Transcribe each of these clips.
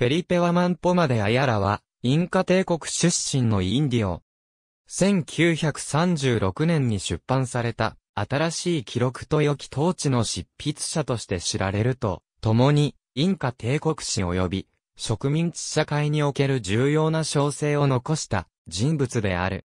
フェリペワマンポマでアヤラは、インカ帝国出身のインディオ。1936年に出版された、新しい記録と良き統治の執筆者として知られると、共に、インカ帝国史及び、植民地社会における重要な小生を残した人物である。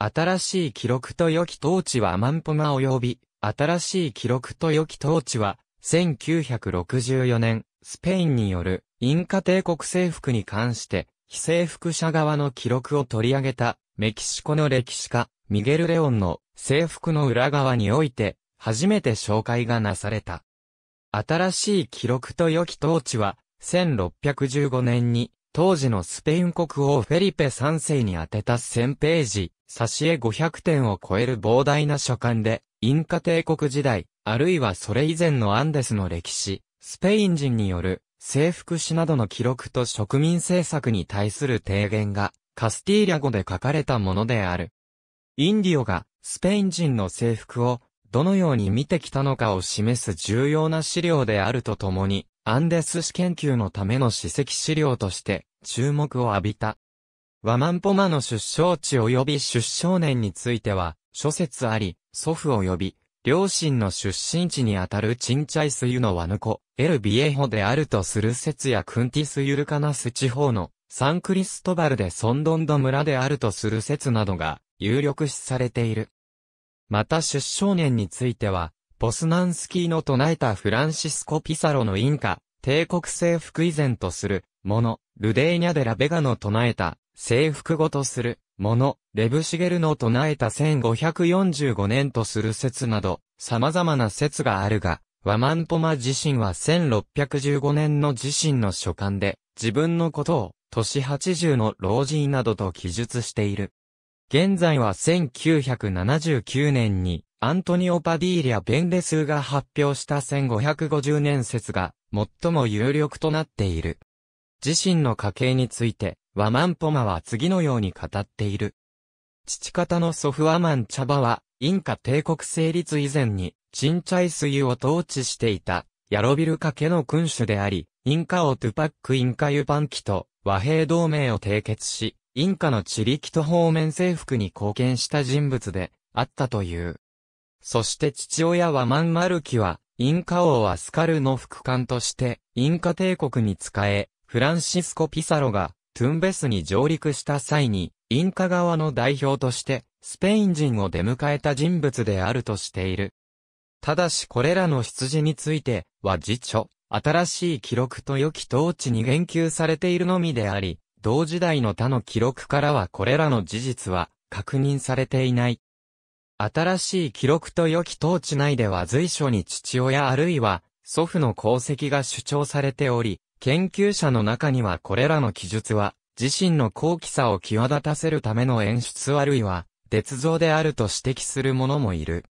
新しい記録と良き統治はマンポマ及び、新しい記録と良き統治は、1964年、スペインによるインカ帝国征服に関して、非征服者側の記録を取り上げた、メキシコの歴史家、ミゲル・レオンの征服の裏側において、初めて紹介がなされた。新しい記録と良き統治は、1615年に当時のスペイン国王フェリペ3世に宛てた1000ページ、挿絵500点を超える膨大な書簡で、インカ帝国時代、あるいはそれ以前のアンデスの歴史、スペイン人による征服史などの記録と植民政策に対する提言が、カスティーリャ語で書かれたものである。インディオがスペイン人の征服をどのように見てきたのかを示す重要な資料であるとともに、アンデス史研究のための史跡資料として注目を浴びた。ワマンポマの出生地及び出生年については、諸説あり、祖父及び、両親の出身地にあたるチンチャイスユのワヌコ、エルビエホであるとする説やクンティスユルカナス地方のサンクリストバルでソンドンド村であるとする説などが有力視されている。また出生年については、ボスナンスキーの唱えたフランシスコ・ピサロのインカ、帝国征服以前とする、もの、ルデーニャ・デラ・ベガの唱えた、征服後とする、もの、レブシゲルの唱えた1545年とする説など、様々な説があるが、ワマンポマ自身は1615年の自身の書簡で、自分のことを、年80の老人などと記述している。現在は1979年にアントニオ・パディーリャ・ベンデスが発表した1550年説が最も有力となっている。自身の家系について、ワマンポマは次のように語っている。父方の祖父ワマンチャバは、インカ帝国成立以前に、チンチャイスユを統治していた、ヤロビル家家の君主であり、インカオ・トゥパック・インカ・ユパンキと和平同盟を締結し、インカのチリキト方面征服に貢献した人物であったという。そして父親はマンマルキは、インカ王アスカルの副官として、インカ帝国に仕え、フランシスコ・ピサロが、トゥンベスに上陸した際に、インカ側の代表として、スペイン人を出迎えた人物であるとしている。ただしこれらの羊について、は辞書、新しい記録と良き統治に言及されているのみであり、同時代の他の記録からはこれらの事実は確認されていない。新しい記録と良き統治内では随所に父親あるいは祖父の功績が主張されており、研究者の中にはこれらの記述は自身の高貴さを際立たせるための演出あるいは、鉄像であると指摘する者もいる。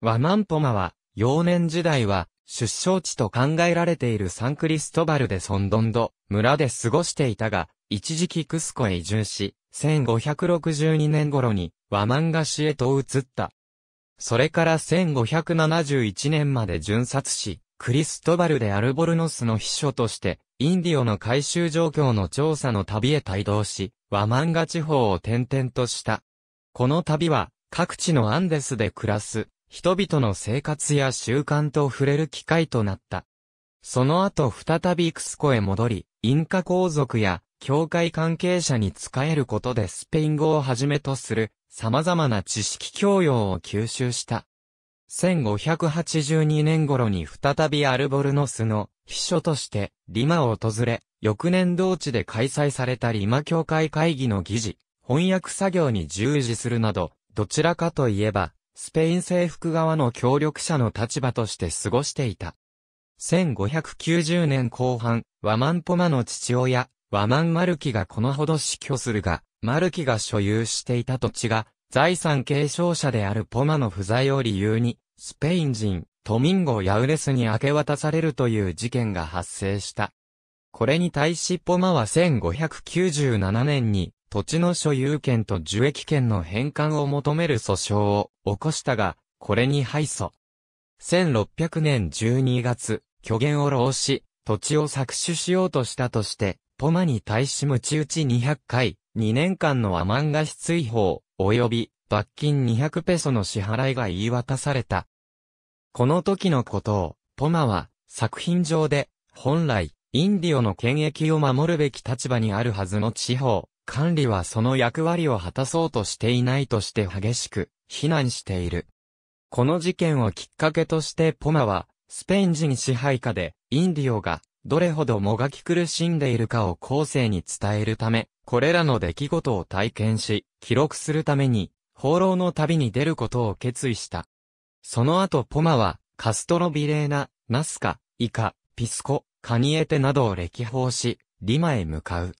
和万ポマは、幼年時代は、出生地と考えられているサンクリストバルでソンドンド村で過ごしていたが、一時期クスコへ移住し、1562年頃にワマンガ市へと移った。それから1571年まで巡察し、クリストバルでアルボルノスの秘書として、インディオの回収状況の調査の旅へ帯同し、ワマンガ地方を転々とした。この旅は、各地のアンデスで暮らす人々の生活や習慣と触れる機会となった。その後再びクスコへ戻り、インカ皇族や教会関係者に仕えることでスペイン語をはじめとする様々な知識教養を吸収した。1582年頃に再びアルボルノスの秘書としてリマを訪れ、翌年同地で開催されたリマ教会会議の議事、翻訳作業に従事するなど、どちらかといえばスペイン征服側の協力者の立場として過ごしていた。1590年後半、ワマンポマの父親、ワマンマルキがこのほど死去するが、マルキが所有していた土地が、財産継承者であるポマの不在を理由に、スペイン人、トミンゴ・ヤウレスに明け渡されるという事件が発生した。これに対しポマは1597年に、土地の所有権と受益権の返還を求める訴訟を起こしたが、これに敗訴。1600年12月、虚言を浪し、土地を搾取しようとしたとして、ポマに対しち打ち200回、2年間のアマンガシ追放、及び罰金200ペソの支払いが言い渡された。この時のことを、ポマは作品上で、本来、インディオの権益を守るべき立場にあるはずの地方、管理はその役割を果たそうとしていないとして激しく非難している。この事件をきっかけとしてポマは、スペイン人支配下で、インディオが、どれほどもがき苦しんでいるかを後世に伝えるため、これらの出来事を体験し、記録するために、放浪の旅に出ることを決意した。その後ポマは、カストロビレーナ、ナスカ、イカ、ピスコ、カニエテなどを歴訪し、リマへ向かう。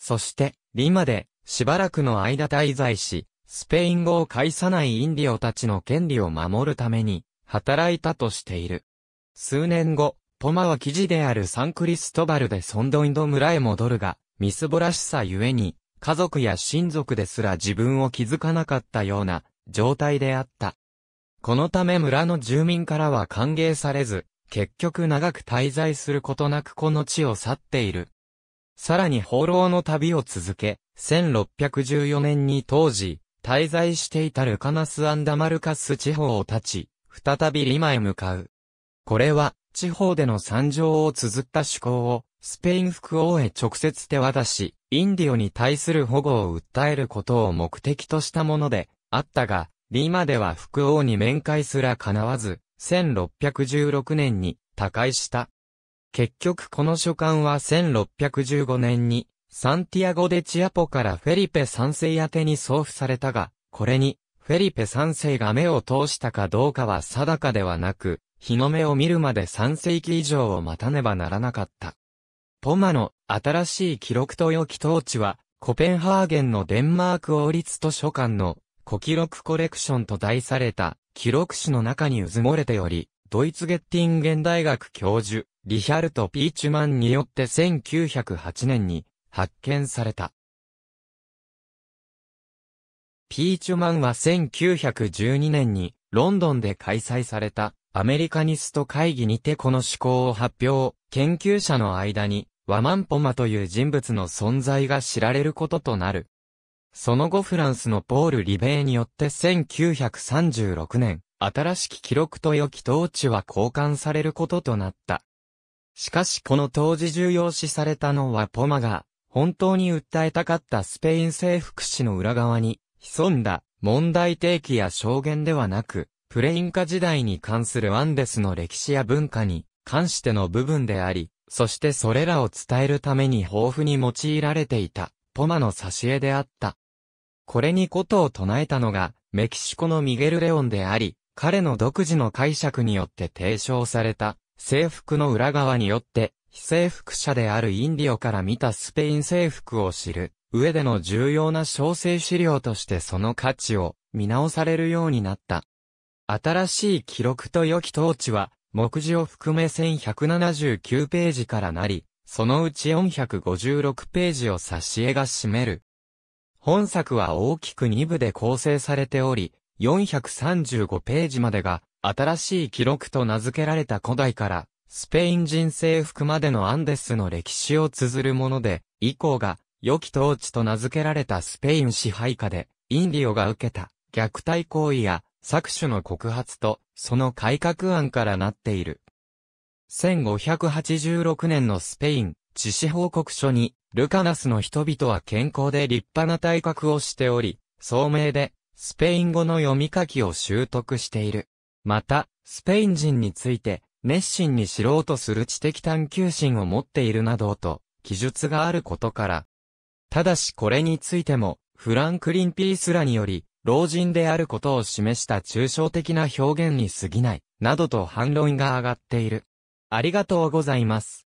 そして、リマで、しばらくの間滞在し、スペイン語を介さないインディオたちの権利を守るために、働いたとしている。数年後、ポマは記事であるサンクリストバルでソンドインド村へ戻るが、みすぼらしさゆえに、家族や親族ですら自分を気づかなかったような状態であった。このため村の住民からは歓迎されず、結局長く滞在することなくこの地を去っている。さらに放浪の旅を続け、1614年に当時、滞在していたルカナス・アンダマルカス地方を立ち、再びリマへ向かう。これは、地方での惨状を綴った趣向を、スペイン副王へ直接手渡し、インディオに対する保護を訴えることを目的としたもので、あったが、リマでは副王に面会すら叶わず、1616年に他界した。結局この書簡は1615年に、サンティアゴ・デ・チアポからフェリペ3世宛てに送付されたが、これに、フェリペ3世が目を通したかどうかは定かではなく、日の目を見るまで3世紀以上を待たねばならなかった。ポマの新しい記録と予期統治は、コペンハーゲンのデンマーク王立図書館の古記録コレクションと題された記録誌の中に渦漏もれており、ドイツゲッティンゲン大学教授、リヒャルト・ピーチュマンによって1908年に発見された。ピーチュマンは1912年にロンドンで開催されたアメリカニスト会議にてこの思考を発表、研究者の間にワマンポマという人物の存在が知られることとなる。その後フランスのポール・リベイによって1936年、新しき記録と予期統治は交換されることとなった。しかしこの当時重要視されたのはポマが、本当に訴えたかったスペイン征服史の裏側に、潜んだ問題提起や証言ではなく、プレインカ時代に関するアンデスの歴史や文化に関しての部分であり、そしてそれらを伝えるために豊富に用いられていた、ポマの挿絵であった。これにことを唱えたのが、メキシコのミゲル・レオンであり、彼の独自の解釈によって提唱された、制服の裏側によって、非征服者であるインディオから見たスペイン征服を知る上での重要な小生資料としてその価値を見直されるようになった。新しい記録と良き統治は、目次を含め1179ページからなり、そのうち456ページを挿絵が占める。本作は大きく2部で構成されており、435ページまでが新しい記録と名付けられた古代から、スペイン人征服までのアンデスの歴史を綴るもので、以降が、良き統治と名付けられたスペイン支配下で、インディオが受けた、虐待行為や、搾取の告発と、その改革案からなっている。1586年のスペイン、致死報告書に、ルカナスの人々は健康で立派な体格をしており、聡明で、スペイン語の読み書きを習得している。また、スペイン人について、熱心に知ろうとする知的探求心を持っているなどと、記述があることから。ただしこれについても、フランクリン・ピースらにより、老人であることを示した抽象的な表現に過ぎない、などと反論が上がっている。ありがとうございます。